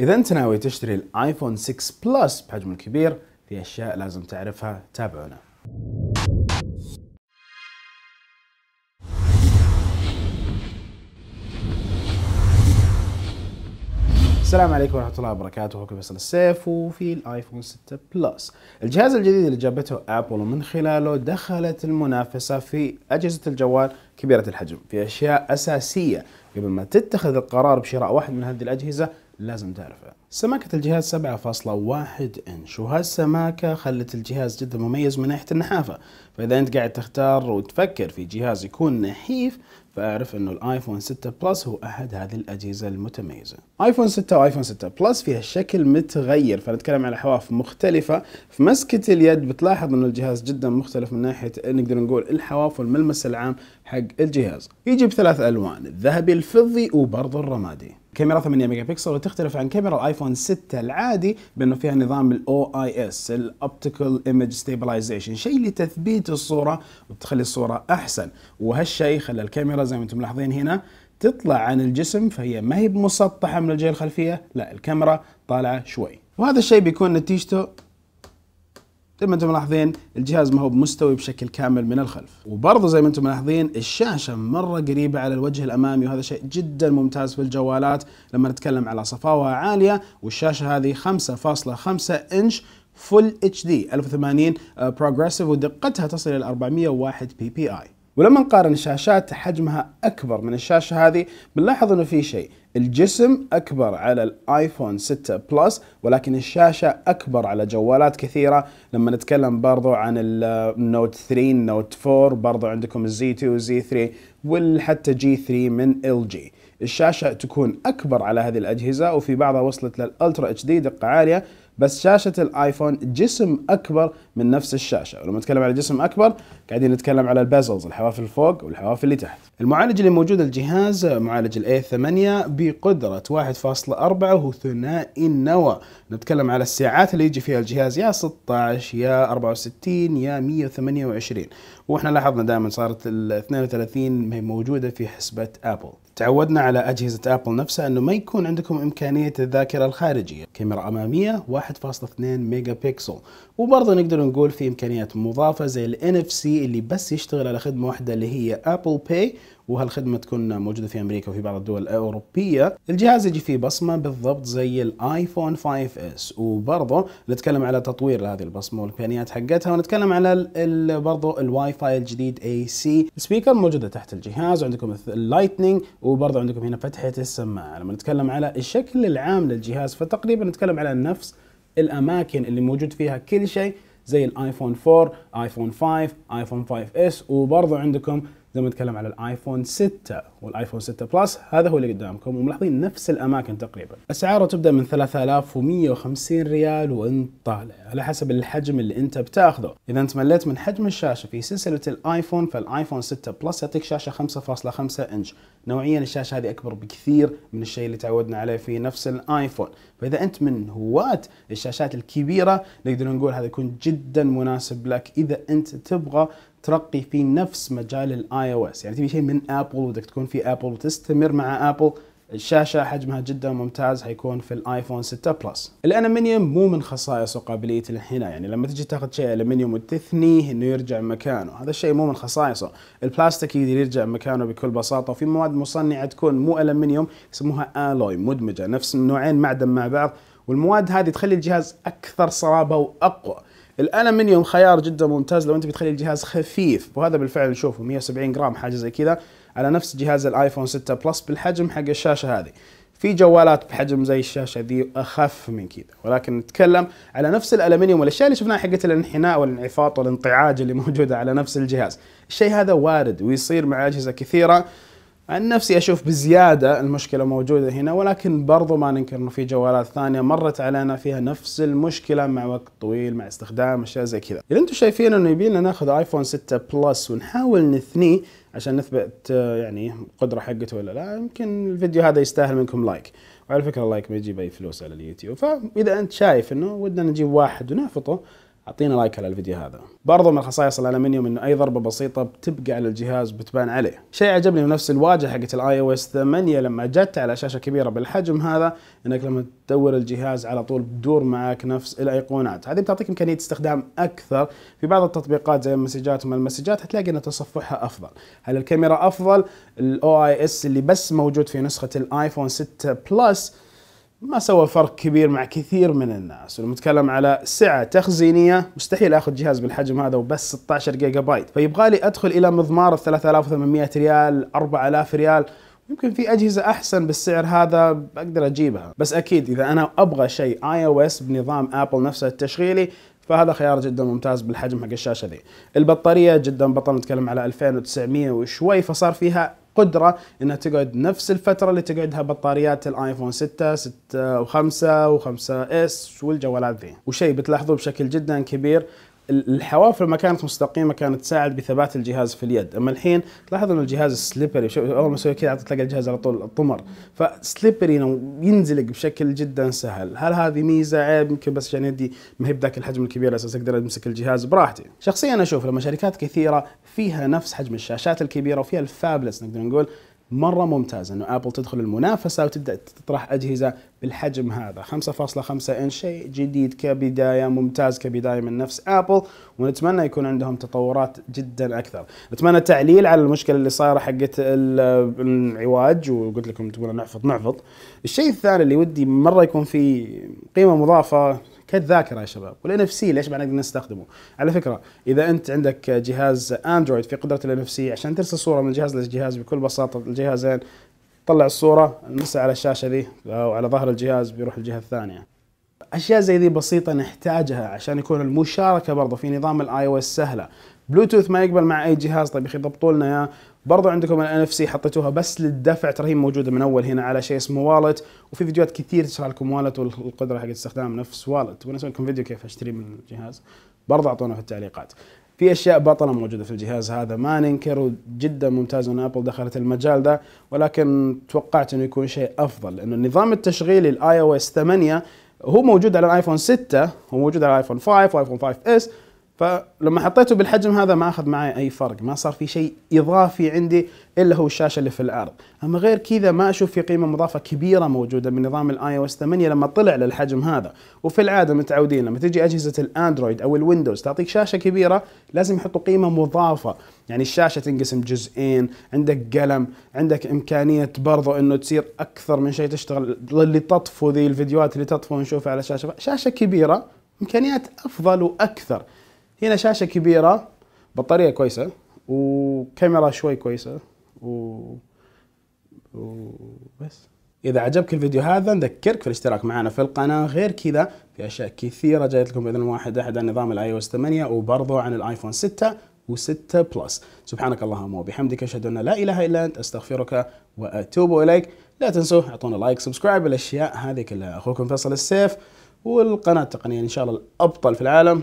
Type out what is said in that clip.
إذا أنت ناوي تشتري الآيفون 6 بلس بحجمه الكبير في أشياء لازم تعرفها تابعونا السلام عليكم ورحمة الله وبركاته أخوكم فيصل السيف وفي الآيفون 6 بلس الجهاز الجديد اللي جابته أبل ومن خلاله دخلت المنافسة في أجهزة الجوال كبيرة الحجم في أشياء أساسية قبل ما تتخذ القرار بشراء واحد من هذه الأجهزة لازم تعرفه سماكة الجهاز 7.1 انش وهالسماكة خلت الجهاز جدا مميز من ناحية النحافة فإذا أنت قاعد تختار وتفكر في جهاز يكون نحيف فأعرف أنه الآيفون 6 بلس هو أحد هذه الأجهزة المتميزة آيفون 6 وآيفون 6 بلس فيها شكل متغير فنتكلم على حواف مختلفة في مسكة اليد بتلاحظ أنه الجهاز جدا مختلف من ناحية نقدر نقول الحواف والملمس العام حق الجهاز يجي بثلاث ألوان الذهبي الفضي وبرضه الرمادي كاميرا 8 ميجا بكسل وتختلف عن كاميرا الايفون 6 العادي بانه فيها نظام الاو اي اس الاوبتيكال ايمج ستابلايزيشن شيء لتثبيت الصوره وتخلي الصوره احسن وهالشيء خلى الكاميرا زي ما انتم ملاحظين هنا تطلع عن الجسم فهي ما هي بمسطحه من الجهه الخلفيه لا الكاميرا طالعه شوي وهذا الشيء بيكون نتيجته زي ما انتم ملاحظين الجهاز ما هو بمستوي بشكل كامل من الخلف وبرضه زي ما انتم ملاحظين الشاشه مره قريبه على الوجه الامامي وهذا شيء جدا ممتاز في الجوالات لما نتكلم على صفاوه عاليه والشاشه هذه 5.5 انش فول اتش دي 1080 بروجريسيف ودقتها تصل الى 401 بي بي اي ولما نقارن شاشات حجمها أكبر من الشاشة هذه بنلاحظ أنه في شيء الجسم أكبر على الآيفون 6 بلس ولكن الشاشة أكبر على جوالات كثيرة لما نتكلم برضو عن النوت 3 نوت 4 برضو عندكم الزي 2 زي 3 وحتى جي 3 من ال جي الشاشة تكون أكبر على هذه الأجهزة وفي بعضها وصلت للألترا اتش دي دقة عالية بس شاشه الايفون جسم اكبر من نفس الشاشه ولما نتكلم على جسم اكبر قاعدين نتكلم على البازلز الحواف الفوق والحواف اللي تحت المعالج اللي موجود الجهاز معالج الاي 8 بقدره 1.4 وهو ثنائي النوى نتكلم على الساعات اللي يجي فيها الجهاز يا 16 يا 64 يا 128 واحنا لاحظنا دائما صارت ال 32 موجوده في حسبه ابل تعودنا على أجهزة أبل نفسها أنه ما يكون عندكم إمكانية الذاكرة الخارجية كاميرا أمامية 1.2 ميجا بيكسل وبرضه نقدر نقول في إمكانيات مضافة زي الـ NFC اللي بس يشتغل على خدمة واحدة اللي هي أبل باي وهالخدمه تكون موجوده في امريكا وفي بعض الدول الاوروبيه الجهاز يجي فيه بصمه بالضبط زي الايفون 5 اس وبرضه نتكلم على تطوير هذه البصمه والامكانيات حقتها ونتكلم على برضه الواي فاي الجديد اي سي السبيكر موجوده تحت الجهاز وعندكم اللايتنينج وبرضه عندكم هنا فتحه السماعه لما نتكلم على الشكل العام للجهاز فتقريبا نتكلم على نفس الاماكن اللي موجود فيها كل شيء زي الايفون 4 ايفون 5 ايفون 5 اس وبرضه عندكم زي ما نتكلم على الايفون 6 والايفون 6 بلس هذا هو اللي قدامكم وملاحظين نفس الاماكن تقريبا اسعاره تبدا من 3150 ريال وانت طالع على حسب الحجم اللي انت بتاخذه اذا انت مليت من حجم الشاشه في سلسله الايفون فالايفون 6 بلس يعطيك شاشه 5.5 انش نوعيا الشاشه هذه اكبر بكثير من الشيء اللي تعودنا عليه في نفس الايفون فاذا انت من هواة الشاشات الكبيره نقدر نقول هذا يكون جدا مناسب لك اذا انت تبغى ترقي في نفس مجال الاي او اس يعني تبي شيء من ابل ودك تكون في ابل وتستمر مع ابل الشاشة حجمها جدا ممتاز حيكون في الايفون 6 بلس الالمنيوم مو من خصائص وقابلية الانحناء يعني لما تجي تاخذ شيء الالمنيوم وتثنيه انه يرجع مكانه هذا الشيء مو من خصائصه البلاستيك يقدر يرجع مكانه بكل بساطة وفي مواد مصنعة تكون مو الالمنيوم يسموها الوي مدمجة نفس نوعين معدن مع بعض والمواد هذه تخلي الجهاز اكثر صلابة واقوى الالمنيوم خيار جدا ممتاز لو انت بتخلي الجهاز خفيف وهذا بالفعل نشوفه 170 جرام حاجه زي كذا على نفس جهاز الايفون 6 بلس بالحجم حق الشاشه هذه في جوالات بحجم زي الشاشه ذي اخف من كذا ولكن نتكلم على نفس الالمنيوم والاشياء اللي شفناها حقت الانحناء والانعفاط والانطعاج اللي موجوده على نفس الجهاز الشيء هذا وارد ويصير مع اجهزه كثيره عن نفسي اشوف بزياده المشكله موجوده هنا ولكن برضو ما ننكر انه في جوالات ثانيه مرت علينا فيها نفس المشكله مع وقت طويل مع استخدام اشياء زي كذا اذا انتم شايفين انه يبينا ناخذ ايفون 6 بلس ونحاول نثنيه عشان نثبت يعني القدره حقته ولا لا يمكن الفيديو هذا يستاهل منكم لايك وعلى فكره اللايك ما يجيب اي فلوس على اليوتيوب فاذا انت شايف انه ودنا نجيب واحد ونافطه اعطينا لايك على الفيديو هذا برضو من خصائص الالمنيوم انه اي ضربه بسيطه بتبقى على الجهاز وبتبان عليه شيء عجبني نفس الواجهه حقت الاي او اس 8 لما جت على شاشه كبيره بالحجم هذا انك لما تدور الجهاز على طول بتدور معك نفس الايقونات هذه بتعطيك امكانيه استخدام اكثر في بعض التطبيقات زي المسجات وما المسجات هتلاقي ان تصفحها افضل هل الكاميرا افضل الاو اي اس اللي بس موجود في نسخه الايفون 6 بلس ما سوى فرق كبير مع كثير من الناس ونتكلم على سعة تخزينية مستحيل اخذ جهاز بالحجم هذا وبس 16 جيجا بايت فيبغى لي ادخل الى مضمار ال 3800 ريال 4000 ريال يمكن في اجهزه احسن بالسعر هذا بقدر اجيبها بس اكيد اذا انا ابغى شيء اي او اس بنظام ابل نفسه التشغيلي فهذا خيار جدا ممتاز بالحجم حق الشاشه ذي البطاريه جدا بطل نتكلم على 2900 وشوي فصار فيها قدره انها تقعد نفس الفتره اللي تقعدها بطاريات الايفون 6 6 و5 و5 اس والجوالات ذي وشيء بتلاحظوه بشكل جدا كبير الحواف لما كانت مستقيمه كانت تساعد بثبات الجهاز في اليد اما الحين تلاحظ انه الجهاز سليبري اول ما اسوي كذا تلاقي الجهاز على طول طمر فسليبري ينزلق بشكل جدا سهل هل هذه ميزه عيب يمكن بس عشان يدي ما هي بذاك الحجم الكبير على اساس اقدر امسك الجهاز براحتي شخصيا اشوف لما شركات كثيره فيها نفس حجم الشاشات الكبيره وفيها الفابلس نقدر نقول مره ممتاز انه ابل تدخل المنافسه وتبدا تطرح اجهزه بالحجم هذا 5.5 انش شيء جديد كبدايه ممتاز كبدايه من نفس ابل ونتمنى يكون عندهم تطورات جدا اكثر نتمنى تعليل على المشكله اللي صايره حقت العواج وقلت لكم تقولوا نحفظ نحفظ الشيء الثاني اللي ودي مره يكون في قيمه مضافه كالذاكره يا شباب والان اف سي ليش ما نقدر نستخدمه على فكره اذا انت عندك جهاز اندرويد في قدره الان اف سي عشان ترسل صوره من جهاز لجهاز بكل بساطه الجهازين طلع الصوره نمسها على الشاشه ذي او على ظهر الجهاز بيروح الجهه الثانيه اشياء زي ذي بسيطه نحتاجها عشان يكون المشاركه برضه في نظام الاي او اس سهله بلوتوث ما يقبل مع اي جهاز طيب يا اخي ضبطوا لنا برضو عندكم الان اف سي حطيتوها بس للدفع ترى هي موجوده من اول هنا على شيء اسمه والت وفي فيديوهات كثير تشرح لكم والت والقدره حق استخدام نفس والت وانا لكم فيديو كيف اشتري من الجهاز برضو اعطونا في التعليقات في اشياء بطله موجوده في الجهاز هذا ما ننكر جدا ممتاز ان ابل دخلت المجال ده ولكن توقعت انه يكون شيء افضل لانه النظام التشغيلي الاي او اس 8 هو موجود على الايفون 6 هو موجود على الايفون 5 وايفون 5 اس فلما حطيته بالحجم هذا ما اخذ معي اي فرق ما صار في شيء اضافي عندي الا هو الشاشه اللي في الارض اما غير كذا ما اشوف في قيمه مضافه كبيره موجوده من نظام الاي او اس 8 لما طلع للحجم هذا وفي العاده متعودين لما تجي اجهزه الاندرويد او الويندوز تعطيك شاشه كبيره لازم يحطوا قيمه مضافه يعني الشاشه تنقسم جزئين عندك قلم عندك امكانيه برضو انه تصير اكثر من شيء تشتغل اللي تطفو ذي الفيديوهات اللي تطفو نشوفها على الشاشه شاشه كبيره امكانيات افضل واكثر هنا شاشه كبيره بطاريه كويسه وكاميرا شوي كويسه و وبس اذا عجبك الفيديو هذا نذكرك في الاشتراك معنا في القناه غير كذا في اشياء كثيره جايت لكم باذن واحد احد عن نظام الاي او اس 8 وبرضه عن الايفون 6 و6 بلس سبحانك اللهم وبحمدك اشهد ان لا اله الا انت استغفرك واتوب اليك لا تنسوا اعطونا لايك سبسكرايب الاشياء هذه كلها اخوكم فيصل السيف والقناه التقنيه ان شاء الله الابطل في العالم